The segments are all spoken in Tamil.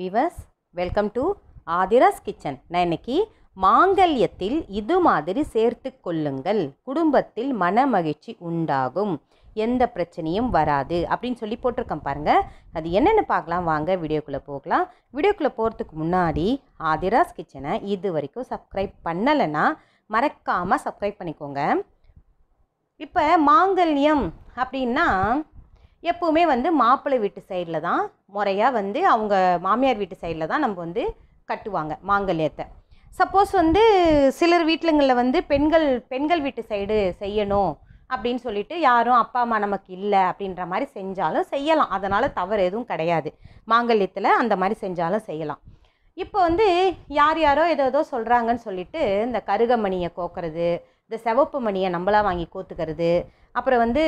viewers welcome to Aadhira's kitchen நான் இன்னைக்கு மாங்கல்யத்தில் இது மாதிரி சேர்த்து கொள்ளுங்கள் குடும்பத்தில் மன மகிழ்ச்சி உண்டாகும் எந்த பிரச்சனையும் வராது அப்படின்னு சொல்லி போட்டிருக்கேன் பாருங்கள் அது என்னென்னு பார்க்கலாம் வாங்க வீடியோக்குள்ளே போகலாம் வீடியோக்குள்ளே போகிறதுக்கு முன்னாடி ஆதிராஸ் கிச்சனை இது வரைக்கும் சப்ஸ்கிரைப் பண்ணலைன்னா மறக்காமல் சப்ஸ்கிரைப் பண்ணிக்கோங்க இப்போ மாங்கல்யம் அப்படின்னா எப்போவுமே வந்து மாப்பிள்ளை வீட்டு சைடில் தான் முறையாக வந்து அவங்க மாமியார் வீட்டு சைடில் தான் நம்ம வந்து கட்டுவாங்க மாங்கல்யத்தை சப்போஸ் வந்து சிலர் வீட்டிலங்களில் வந்து பெண்கள் பெண்கள் வீட்டு சைடு செய்யணும் அப்படின்னு சொல்லிட்டு யாரும் அப்பா அம்மா நமக்கு இல்லை அப்படின்ற மாதிரி செஞ்சாலும் செய்யலாம் அதனால் தவறு எதுவும் கிடையாது மாங்கல்யத்தில் அந்த மாதிரி செஞ்சாலும் செய்யலாம் இப்போ வந்து யார் யாரோ ஏதோ ஏதோ சொல்கிறாங்கன்னு சொல்லிட்டு இந்த கருகமணியை கோக்கிறது இந்த செவப்பு மணியை நம்மளாக வாங்கி கோத்துக்கிறது அப்புறம் வந்து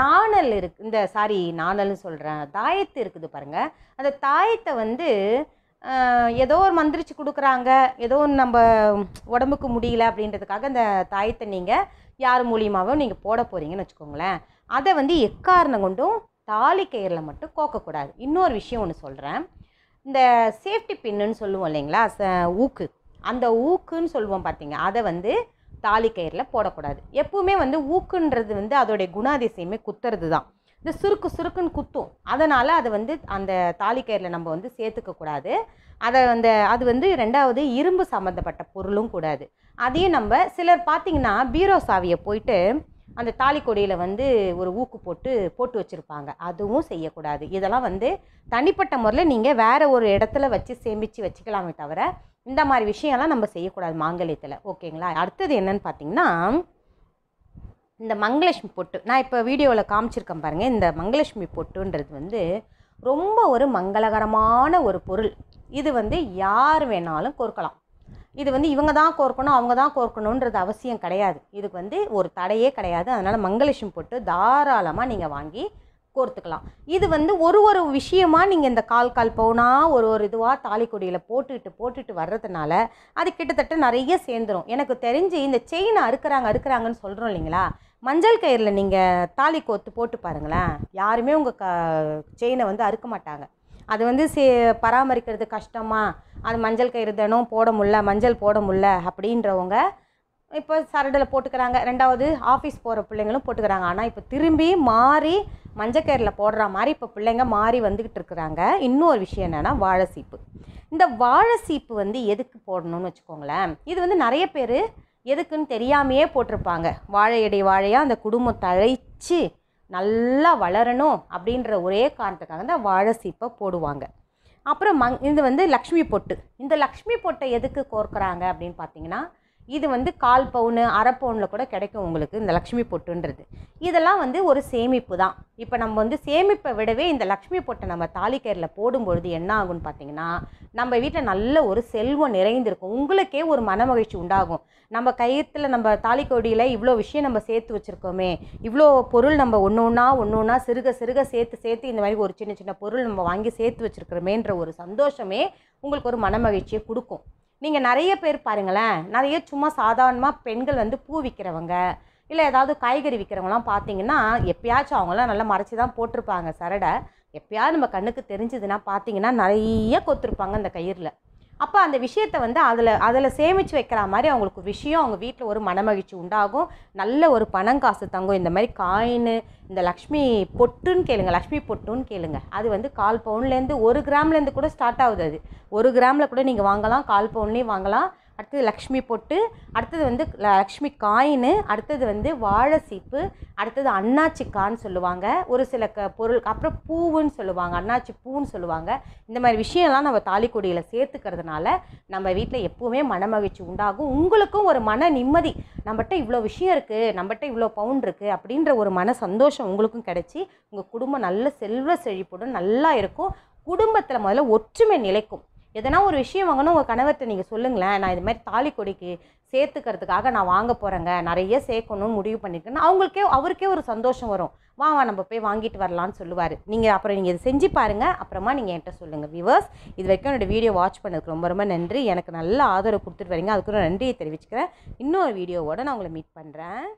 நாணல் இருக்கு இந்த சாரி நாணல்னு சொல்கிறேன் தாயத்து இருக்குது பாருங்கள் அந்த தாயத்தை வந்து ஏதோ ஒரு மந்திரிச்சு கொடுக்குறாங்க ஏதோ நம்ம உடம்புக்கு முடியல அப்படின்றதுக்காக அந்த தாயத்தை நீங்கள் யார் மூலியமாகவும் நீங்கள் போட போகிறீங்கன்னு வச்சுக்கோங்களேன் அதை வந்து எக்காரணம் கொண்டும் தாலி கயிறில் மட்டும் கோக்கக்கூடாது இன்னொரு விஷயம் ஒன்று சொல்கிறேன் இந்த சேஃப்டி பின்னுன்னு சொல்லுவோம் இல்லைங்களா ஊக்கு அந்த ஊக்குன்னு சொல்லுவோம் பார்த்தீங்க அதை வந்து தாலி கயிறில் போடக்கூடாது எப்பவுமே வந்து ஊக்குன்றது வந்து அதோடைய குணாதிசயமே குத்துறது தான் இந்த சுருக்கு சுருக்குன்னு குத்தும் அதனால் அதை வந்து அந்த தாலி கயிறில் நம்ம வந்து சேர்த்துக்கக்கூடாது அதை அந்த அது வந்து ரெண்டாவது இரும்பு சம்மந்தப்பட்ட பொருளும் கூடாது அதையும் நம்ம சிலர் பார்த்திங்கன்னா பீரோ சாவியை போயிட்டு அந்த தாலி கொடியில் வந்து ஒரு ஊக்கு போட்டு போட்டு வச்சுருப்பாங்க அதுவும் செய்யக்கூடாது இதெல்லாம் வந்து தனிப்பட்ட முறையில் நீங்கள் வேறு ஒரு இடத்துல வச்சு சேமித்து வச்சுக்கலாமே தவிர இந்த மாதிரி விஷயம்லாம் நம்ம செய்யக்கூடாது மாங்கல்யத்தில் ஓகேங்களா அடுத்தது என்னன்னு பார்த்தீங்கன்னா இந்த மங்களஷ்மி பொட்டு நான் இப்போ வீடியோவில் காமிச்சிருக்கேன் பாருங்கள் இந்த மங்களஷ்மி பொட்டுன்றது வந்து ரொம்ப ஒரு மங்களகரமான ஒரு பொருள் இது வந்து யார் வேணாலும் கோர்க்கலாம் இது வந்து இவங்க தான் கோர்க்கணும் அவங்க தான் கோர்க்கணுன்றது அவசியம் கிடையாது இதுக்கு வந்து ஒரு தடையே கிடையாது அதனால் மங்கலட்சுமி பொட்டு தாராளமாக நீங்கள் வாங்கி கோர்த்துக்கலாம் இது வந்து ஒரு ஒரு விஷயமாக நீங்கள் இந்த கால் கால் போனால் ஒரு ஒரு இதுவாக தாலிக்கொடியில் போட்டுட்டு போட்டுட்டு வர்றதுனால அது கிட்டத்தட்ட நிறைய சேர்ந்துடும் எனக்கு தெரிஞ்சு இந்த செயினை அறுக்கிறாங்க அறுக்கிறாங்கன்னு சொல்கிறோம் இல்லைங்களா மஞ்சள் கயிறில் நீங்கள் தாலி கோர்த்து போட்டு பாருங்களேன் யாருமே உங்கள் க செயினை வந்து அறுக்க மாட்டாங்க அது வந்து சே பராமரிக்கிறது கஷ்டமாக அது மஞ்சள் கயிறு தினம் போட முடில மஞ்சள் போட முடில அப்படின்றவங்க இப்போ சரடில் போட்டுக்கிறாங்க ரெண்டாவது ஆஃபீஸ் போகிற பிள்ளைங்களும் போட்டுக்கிறாங்க ஆனால் இப்போ திரும்பி மாறி மஞ்சக்கயிறில் போடுற மாதிரி இப்போ பிள்ளைங்க மாறி வந்துக்கிட்டு இருக்கிறாங்க இன்னொரு விஷயம் என்னென்னா வாழைசீப்பு இந்த வாழைசீப்பு வந்து எதுக்கு போடணும்னு வச்சுக்கோங்களேன் இது வந்து நிறைய பேர் எதுக்குன்னு தெரியாமையே போட்டிருப்பாங்க வாழை இடை வாழையாக அந்த குடும்பம் தழைச்சி நல்லா வளரணும் அப்படின்ற ஒரே காரணத்துக்காக தான் வாழைசீப்பை போடுவாங்க அப்புறம் மங் இது வந்து லக்ஷ்மி பொட்டு இந்த லக்ஷ்மி பொட்டை எதுக்கு கோர்க்குறாங்க அப்படின்னு பார்த்தீங்கன்னா இது வந்து கால் பவுனு அரை பவுனில் கூட கிடைக்கும் உங்களுக்கு இந்த லக்ஷ்மி பொட்டுன்றது இதெல்லாம் வந்து ஒரு சேமிப்பு தான் இப்போ நம்ம வந்து சேமிப்பை விடவே இந்த லக்ஷ்மி பொட்டை நம்ம தாலிக்கயிறில் போடும்பொழுது என்ன ஆகும்னு பார்த்தீங்கன்னா நம்ம வீட்டில் நல்ல ஒரு செல்வம் நிறைந்திருக்கும் உங்களுக்கே ஒரு மனமகிழ்ச்சி உண்டாகும் நம்ம கயிற்றுல நம்ம தாலிக்கொடியில் இவ்வளோ விஷயம் நம்ம சேர்த்து வச்சுருக்கோமே இவ்வளோ பொருள் நம்ம ஒன்று ஒன்றா ஒன்று ஒன்றா சிறுக சிறுக சேர்த்து சேர்த்து இந்த மாதிரி ஒரு சின்ன சின்ன பொருள் நம்ம வாங்கி சேர்த்து வச்சுருக்கிறோமேன்ற ஒரு சந்தோஷமே உங்களுக்கு ஒரு மனமகிழ்ச்சியை கொடுக்கும் நீங்கள் நிறைய பேர் பாருங்களேன் நிறைய சும்மா சாதாரணமாக பெண்கள் வந்து பூ விற்கிறவங்க இல்லை ஏதாவது காய்கறி விற்கிறவங்களாம் பார்த்தீங்கன்னா எப்பயாச்சும் அவங்களாம் நல்லா மறைச்சி தான் போட்டிருப்பாங்க சரடை எப்பயாவது நம்ம கண்ணுக்கு தெரிஞ்சதுன்னா பார்த்தீங்கன்னா நிறைய கொத்திருப்பாங்க அந்த கயிறில் அப்போ அந்த விஷயத்தை வந்து அதில் அதில் சேமித்து வைக்கிற மாதிரி அவங்களுக்கு விஷயம் அவங்க வீட்டில் ஒரு மனமகிழ்ச்சி உண்டாகும் நல்ல ஒரு பணம் காசு தங்கும் இந்த மாதிரி காயின் இந்த லக்ஷ்மி பொட்டுன்னு கேளுங்க லக்ஷ்மி பொட்டுன்னு கேளுங்க அது வந்து கால் பவுன்லேருந்து ஒரு கிராம்லேருந்து கூட ஸ்டார்ட் ஆகுது அது ஒரு கிராமில் கூட நீங்கள் வாங்கலாம் கால் பவுன்லேயும் வாங்கலாம் அடுத்தது லக்ஷ்மி பொட்டு அடுத்தது வந்து லக்ஷ்மி காயின் அடுத்தது வந்து வாழை சீப்பு அடுத்தது அண்ணாச்சிக்கான்னு சொல்லுவாங்க ஒரு சில க பொருள் அப்புறம் பூவுன்னு சொல்லுவாங்க அண்ணாச்சி பூன்னு சொல்லுவாங்க இந்த மாதிரி விஷயம்லாம் நம்ம தாலிக்கொடியில் சேர்த்துக்கிறதுனால நம்ம வீட்டில் எப்போவுமே மனமகிழ்ச்சி உண்டாகும் உங்களுக்கும் ஒரு மன நிம்மதி நம்மகிட்ட இவ்வளோ விஷயம் இருக்குது நம்மகிட்ட இவ்வளோ பவுண்ட் இருக்குது அப்படின்ற ஒரு மன சந்தோஷம் உங்களுக்கும் கிடைச்சி உங்கள் குடும்பம் நல்ல செல்வ செழிப்புடன் நல்லா இருக்கும் குடும்பத்தில் முதல்ல ஒற்றுமை நிலைக்கும் எதனா ஒரு விஷயம் வாங்கணும் உங்கள் கணவர்கிட்ட நீங்கள் சொல்லுங்களேன் நான் இது மாதிரி தாலி கொடிக்கு சேர்த்துக்கிறதுக்காக நான் வாங்க போகிறேங்க நிறைய சேர்க்கணும்னு முடிவு பண்ணியிருக்கேன் அவங்களுக்கே அவருக்கே ஒரு சந்தோஷம் வரும் வா வா நம்ம போய் வாங்கிட்டு வரலான்னு சொல்லுவார் நீங்கள் அப்புறம் நீங்கள் இது செஞ்சு பாருங்கள் அப்புறமா நீங்கள் என்கிட்ட சொல்லுங்கள் வியூவர்ஸ் இது வரைக்கும் என்னோடய வீடியோ வாட்ச் பண்ணதுக்கு ரொம்ப ரொம்ப நன்றி எனக்கு நல்ல ஆதரவு கொடுத்துட்டு வரீங்க அதுக்கு நன்றியை தெரிவிச்சுக்கிறேன் இன்னொரு வீடியோவோடு நான் உங்களை மீட் பண்ணுறேன்